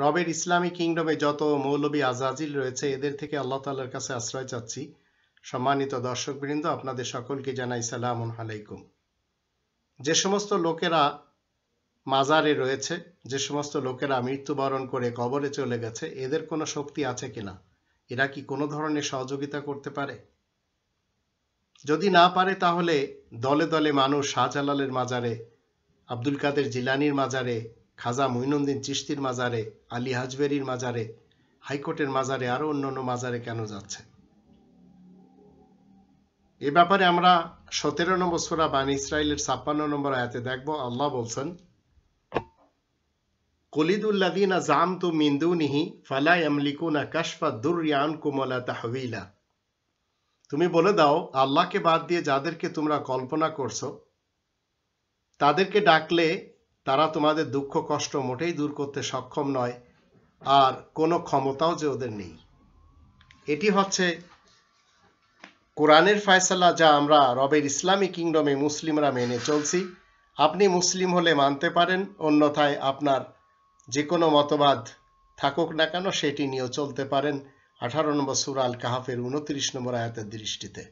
রবের ইসলামী কিংডমে যত মৌলবী আজাজিল রয়েছে এদের থেকে আল্লাহ তাল্লার কাছে আশ্রয় চাচ্ছি সম্মানিত দর্শকবৃন্দ আপনাদের সকলকে জানাই সালাম আলাইকুম যে সমস্ত লোকেরা মাজারে রয়েছে যে সমস্ত লোকেরা মৃত্যুবরণ করে কবরে চলে গেছে এদের কোনো শক্তি আছে কিনা এরা কি কোনো ধরনের সহযোগিতা করতে পারে যদি না পারে তাহলে দলে দলে মানুষ শাহজালালের মাজারে আব্দুল কাদের জিলানির মাজারে খাজা মইনুদ্দিন চিস্তির মাজারে আলী হাজবেরির মাজারে হাইকোর্টের মাজারে আরও অন্যান্য মাজারে কেন যাচ্ছে এ ব্যাপারে আমরা সতেরো নম্বর সোরা বান ইসরায়েলের ছাপ্পান্ন নম্বর আয়াতে দেখব আল্লাহ বলছেন কলিদুল্লাদিনা জাম তু মিন্দুনিহি ফালা আমলিকুনা কাশফা দুর্রিয়ান কুমলা তাহবিলা তুমি বলে দাও আল্লাহকে বাদ দিয়ে যাদেরকে তোমরা কল্পনা করছো তাদেরকে ডাকলে তারা তোমাদের দুঃখ কষ্ট মোটেই দূর করতে সক্ষম নয় আর কোনো ক্ষমতাও যে ওদের নেই এটি হচ্ছে কোরআনের ফয়সালা যা আমরা রবের ইসলামী কিংডমে মুসলিমরা মেনে চলছি আপনি মুসলিম হলে মানতে পারেন অন্যথায় আপনার যে কোনো মতবাদ থাকুক না কেন সেটি নিয়েও চলতে পারেন আঠারো নম্বর সুরাল কাহাফের উনত্রিশ নম্বর আয়াতের দৃষ্টিতে